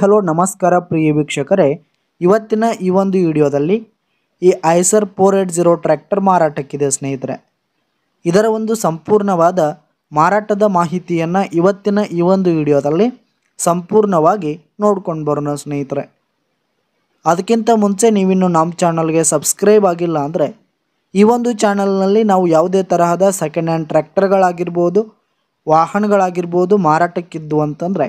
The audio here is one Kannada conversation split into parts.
ಹಲೋ ನಮಸ್ಕಾರ ಪ್ರಿಯ ವೀಕ್ಷಕರೇ ಇವತ್ತಿನ ಈ ಒಂದು ವಿಡಿಯೋದಲ್ಲಿ ಈ Eicher four eight zero tractor ಮಾರಾಟಕ್ಕಿದೆ ಸ್ನೇಹಿತರೆ ಇದರ ಒಂದು ಸಂಪೂರ್ಣವಾದ ಮಾರಾಟದ ಮಾಹಿತಿಯನ್ನು ಇವತ್ತಿನ ಈ ಒಂದು ವಿಡಿಯೋದಲ್ಲಿ ಸಂಪೂರ್ಣವಾಗಿ ನೋಡ್ಕೊಂಡು ಬರೋಣ ಸ್ನೇಹಿತರೆ ಅದಕ್ಕಿಂತ ಮುಂಚೆ ನೀವಿನ್ನು ನಮ್ಮ ಚಾನಲ್ಗೆ ಸಬ್ಸ್ಕ್ರೈಬ್ ಆಗಿಲ್ಲ ಅಂದರೆ ಈ ಒಂದು ಚಾನಲ್ನಲ್ಲಿ ನಾವು ಯಾವುದೇ ತರಹದ ಸೆಕೆಂಡ್ ಹ್ಯಾಂಡ್ ಟ್ರ್ಯಾಕ್ಟರ್ಗಳಾಗಿರ್ಬೋದು ವಾಹನಗಳಾಗಿರ್ಬೋದು ಮಾರಾಟಕ್ಕಿದ್ದು ಅಂತಂದರೆ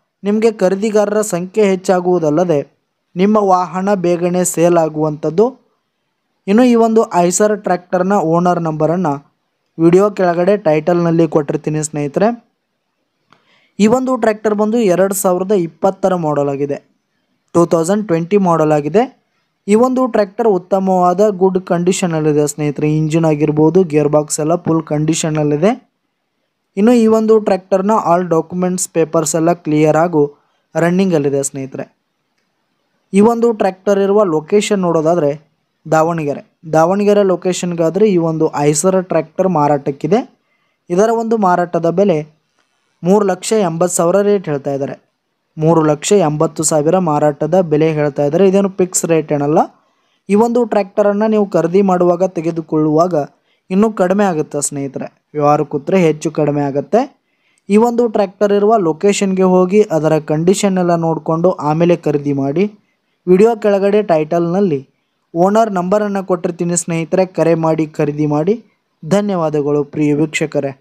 ನಿಮಗೆ ಖರೀದಿಗಾರರ ಸಂಖ್ಯೆ ಹೆಚ್ಚಾಗುವುದಲ್ಲದೆ ನಿಮ್ಮ ವಾಹನ ಬೇಗನೆ ಸೇಲ್ ಆಗುವಂಥದ್ದು ಇನ್ನು ಈ ಒಂದು ಐಸರ್ ಟ್ರ್ಯಾಕ್ಟರ್ನ ಓನರ್ ನಂಬರನ್ನು ವಿಡಿಯೋ ಕೆಳಗಡೆ ಟೈಟಲ್ನಲ್ಲಿ ಕೊಟ್ಟಿರ್ತೀನಿ ಸ್ನೇಹಿತರೆ ಈ ಒಂದು ಟ್ರ್ಯಾಕ್ಟರ್ ಬಂದು ಎರಡು ಸಾವಿರದ ಇಪ್ಪತ್ತರ ಮಾಡಲ್ ಆಗಿದೆ ಟೂ ತೌಸಂಡ್ ಟ್ವೆಂಟಿ ಮಾಡಲ್ ಆಗಿದೆ ಈ ಒಂದು ಟ್ರ್ಯಾಕ್ಟರ್ ಉತ್ತಮವಾದ ಗುಡ್ ಕಂಡೀಷನಲ್ಲಿದೆ ಸ್ನೇಹಿತರೆ ಇಂಜಿನ್ ಆಗಿರ್ಬೋದು ಗೇರ್ ಬಾಕ್ಸ್ ಎಲ್ಲ ಫುಲ್ ಕಂಡೀಷನಲ್ಲಿದೆ ಇನ್ನು ಈ ಒಂದು ಟ್ರ್ಯಾಕ್ಟರ್ನ ಆಲ್ ಡಾಕ್ಯುಮೆಂಟ್ಸ್ ಪೇಪರ್ಸ್ ಎಲ್ಲ ಕ್ಲಿಯರ್ ಆಗು ರನ್ನಿಂಗಲ್ಲಿದೆ ಸ್ನೇಹಿತರೆ ಈ ಒಂದು ಟ್ರ್ಯಾಕ್ಟರ್ ಇರುವ ಲೊಕೇಶನ್ ನೋಡೋದಾದರೆ ದಾವಣಗೆರೆ ದಾವಣಗೆರೆ ಲೊಕೇಶನ್ಗಾದರೆ ಈ ಒಂದು ಐಸರ ಟ್ರ್ಯಾಕ್ಟರ್ ಮಾರಾಟಕ್ಕಿದೆ ಇದರ ಒಂದು ಮಾರಾಟದ ಬೆಲೆ ಮೂರು ಲಕ್ಷ ಎಂಬತ್ತು ಸಾವಿರ ರೇಟ್ ಹೇಳ್ತಾ ಇದ್ದಾರೆ ಮೂರು ಲಕ್ಷ ಎಂಬತ್ತು ಸಾವಿರ ಮಾರಾಟದ ಬೆಲೆ ಹೇಳ್ತಾ ಇದ್ದಾರೆ ಇದೇನು ಫಿಕ್ಸ್ ರೇಟ್ ಏನಲ್ಲ ಈ ಒಂದು ಟ್ರ್ಯಾಕ್ಟರನ್ನು ನೀವು ಖರೀದಿ ಮಾಡುವಾಗ ತೆಗೆದುಕೊಳ್ಳುವಾಗ ಇನ್ನೂ ಕಡಿಮೆ ಆಗುತ್ತೆ ಸ್ನೇಹಿತರೆ ವ್ಯವಹಾರ ಕೂತ್ರೆ ಹೆಚ್ಚು ಕಡಿಮೆ ಆಗುತ್ತೆ ಈ ಒಂದು ಟ್ರ್ಯಾಕ್ಟರ್ ಇರುವ ಲೊಕೇಶನ್ಗೆ ಹೋಗಿ ಅದರ ಕಂಡೀಷನ್ ಎಲ್ಲ ನೋಡಿಕೊಂಡು ಆಮೇಲೆ ಖರೀದಿ ಮಾಡಿ ವಿಡಿಯೋ ಕೆಳಗಡೆ ಟೈಟಲ್ನಲ್ಲಿ ಓನರ್ ನಂಬರನ್ನು ಕೊಟ್ಟಿರ್ತೀನಿ ಸ್ನೇಹಿತರೆ ಕರೆ ಮಾಡಿ ಖರೀದಿ ಮಾಡಿ ಧನ್ಯವಾದಗಳು ಪ್ರಿಯ ವೀಕ್ಷಕರೇ